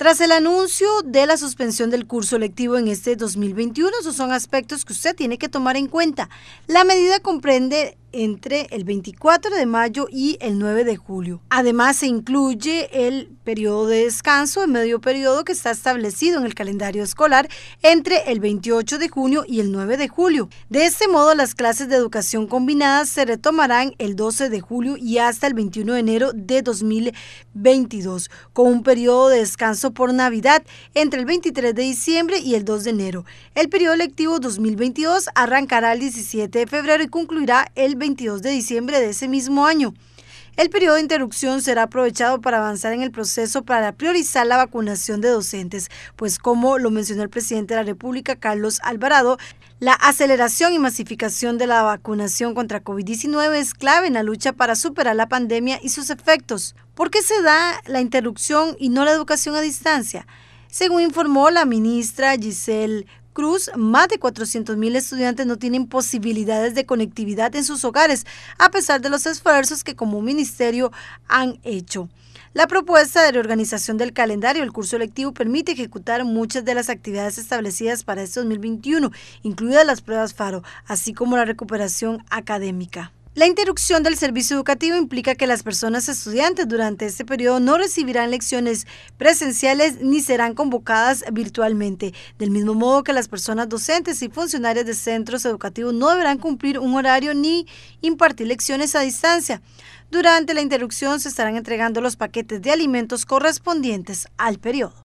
Tras el anuncio de la suspensión del curso lectivo en este 2021, esos son aspectos que usted tiene que tomar en cuenta. La medida comprende entre el 24 de mayo y el 9 de julio. Además, se incluye el periodo de descanso, el medio periodo que está establecido en el calendario escolar entre el 28 de junio y el 9 de julio. De este modo, las clases de educación combinadas se retomarán el 12 de julio y hasta el 21 de enero de 2022, con un periodo de descanso por Navidad entre el 23 de diciembre y el 2 de enero. El periodo lectivo 2022 arrancará el 17 de febrero y concluirá el 22 de diciembre de ese mismo año. El periodo de interrupción será aprovechado para avanzar en el proceso para priorizar la vacunación de docentes, pues como lo mencionó el presidente de la República, Carlos Alvarado, la aceleración y masificación de la vacunación contra COVID-19 es clave en la lucha para superar la pandemia y sus efectos. ¿Por qué se da la interrupción y no la educación a distancia? Según informó la ministra Giselle Cruz, más de 400.000 estudiantes no tienen posibilidades de conectividad en sus hogares, a pesar de los esfuerzos que como ministerio han hecho. La propuesta de reorganización del calendario del curso electivo permite ejecutar muchas de las actividades establecidas para este 2021, incluidas las pruebas FARO, así como la recuperación académica. La interrupción del servicio educativo implica que las personas estudiantes durante este periodo no recibirán lecciones presenciales ni serán convocadas virtualmente, del mismo modo que las personas docentes y funcionarios de centros educativos no deberán cumplir un horario ni impartir lecciones a distancia. Durante la interrupción se estarán entregando los paquetes de alimentos correspondientes al periodo.